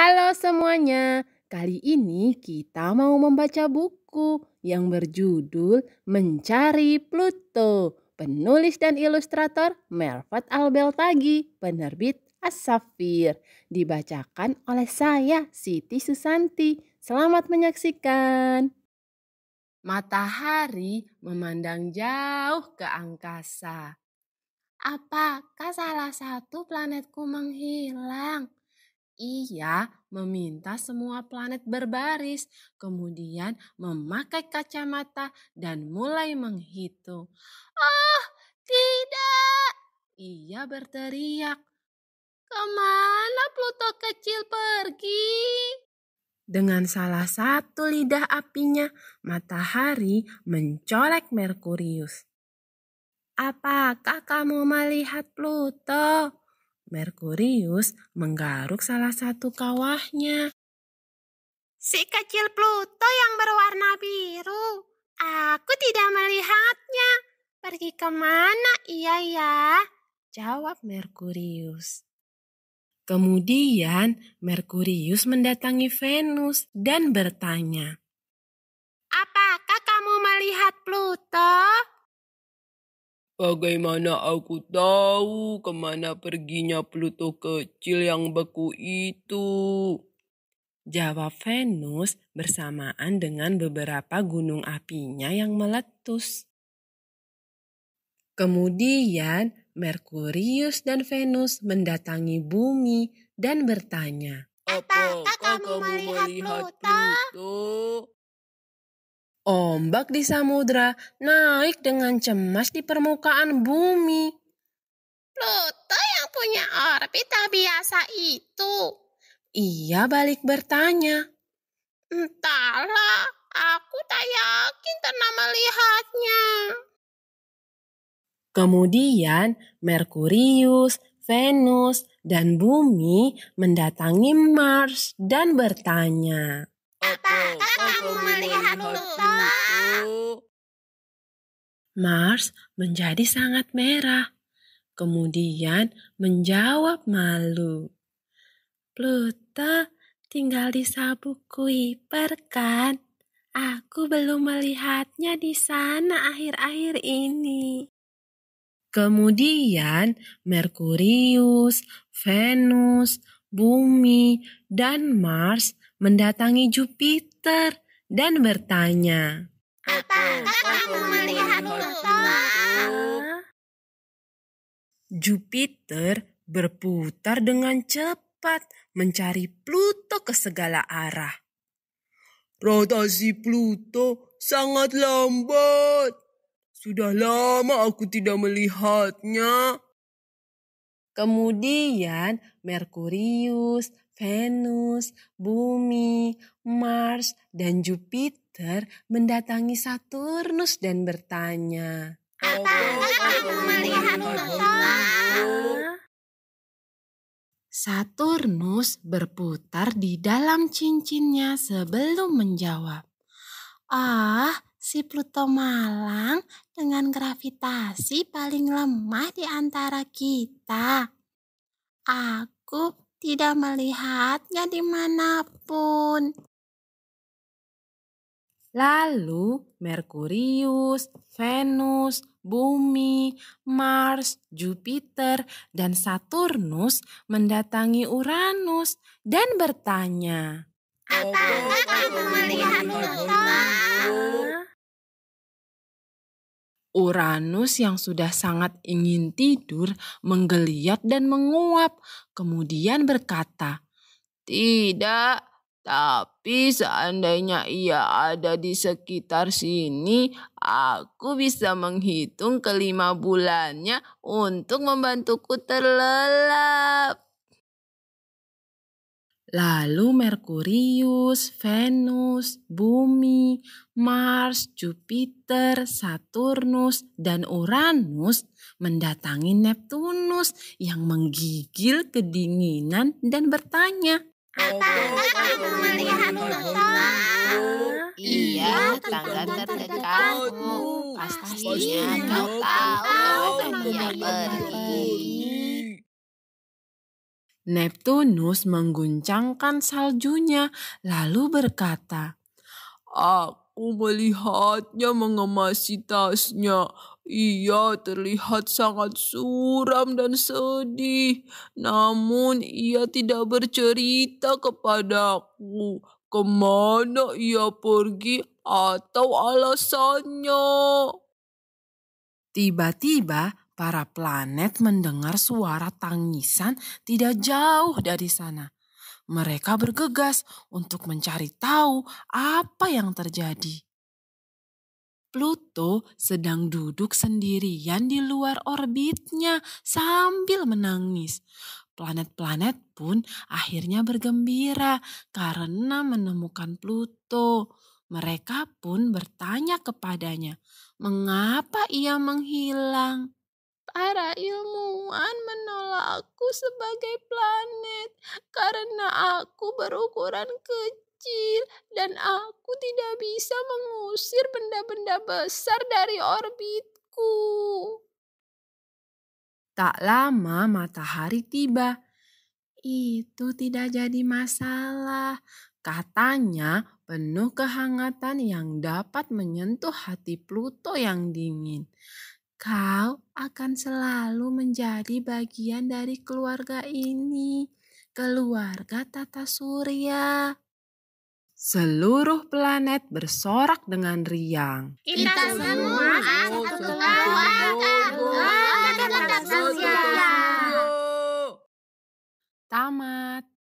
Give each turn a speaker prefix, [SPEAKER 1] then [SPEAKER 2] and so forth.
[SPEAKER 1] Halo semuanya, kali ini kita mau membaca buku yang berjudul Mencari Pluto, penulis dan ilustrator Mervat Albeltagi, penerbit Asafir. dibacakan oleh saya Siti Susanti. Selamat menyaksikan. Matahari memandang jauh ke angkasa. Apakah salah satu planetku menghilang? Ia meminta semua planet berbaris, kemudian memakai kacamata dan mulai menghitung. Oh, tidak! Ia berteriak. Kemana Pluto kecil pergi? Dengan salah satu lidah apinya, matahari mencolek Merkurius. Apakah kamu melihat Pluto? Merkurius menggaruk salah satu kawahnya. Si kecil Pluto yang berwarna biru, aku tidak melihatnya. Pergi kemana iya ya? Jawab Merkurius. Kemudian Merkurius mendatangi Venus dan bertanya, Apakah kamu melihat Pluto? Bagaimana aku tahu kemana perginya Pluto kecil yang beku itu? Jawab Venus bersamaan dengan beberapa gunung apinya yang meletus. Kemudian Merkurius dan Venus mendatangi bumi dan bertanya, Apakah kamu melihat Pluto? Ombak di samudra naik dengan cemas di permukaan bumi. Pluto yang punya orbit tak biasa itu. Ia balik bertanya. Entahlah, aku tak yakin pernah melihatnya. Kemudian Merkurius, Venus, dan Bumi mendatangi Mars dan bertanya, Mars menjadi sangat merah, kemudian menjawab malu. Pluto tinggal di sabuk Kuiper kan? Aku belum melihatnya di sana akhir-akhir ini. Kemudian Merkurius, Venus, Bumi, dan Mars mendatangi Jupiter dan bertanya, "Apa kamu melihat Pluto? Jupiter berputar dengan cepat mencari Pluto ke segala arah. Rotasi Pluto sangat lambat. Sudah lama aku tidak melihatnya. Kemudian Merkurius, Venus, Bumi, Mars, dan Jupiter mendatangi Saturnus dan bertanya, Apa aku melihat Saturnus berputar di dalam cincinnya sebelum menjawab. Ah, si Pluto Malang dengan gravitasi paling lemah di antara kita. Aku tidak melihatnya dimanapun. Lalu Merkurius, Venus, Bumi, Mars, Jupiter, dan Saturnus mendatangi Uranus dan bertanya, Apakah kamu melihat Pluto? Uranus yang sudah sangat ingin tidur menggeliat dan menguap, kemudian berkata, "Tidak, tapi seandainya ia ada di sekitar sini, aku bisa menghitung kelima bulannya untuk membantuku terlelap." Lalu Merkurius, Venus, Bumi, Mars, Jupiter, Saturnus, dan Uranus mendatangi Neptunus yang menggigil kedinginan dan bertanya, Apakah Iya, tangga terdekatmu. Pastinya kau tahu kan dia pergi. Neptunus mengguncangkan saljunya lalu berkata, Aku melihatnya mengemasi tasnya. Ia terlihat sangat suram dan sedih. Namun ia tidak bercerita kepadaku kemana ia pergi atau alasannya. Tiba-tiba Para planet mendengar suara tangisan tidak jauh dari sana. Mereka bergegas untuk mencari tahu apa yang terjadi. Pluto sedang duduk sendirian di luar orbitnya sambil menangis. Planet-planet pun akhirnya bergembira karena menemukan Pluto. Mereka pun bertanya kepadanya, "Mengapa ia menghilang?" Para ilmuwan menolakku sebagai planet karena aku berukuran kecil dan aku tidak bisa mengusir benda-benda besar dari orbitku. Tak lama matahari tiba. Itu tidak jadi masalah. Katanya penuh kehangatan yang dapat menyentuh hati Pluto yang dingin. Kau akan selalu menjadi bagian dari keluarga ini, keluarga tata surya. Seluruh planet bersorak dengan riang. Kita semua keluarga tata surya. Tamat.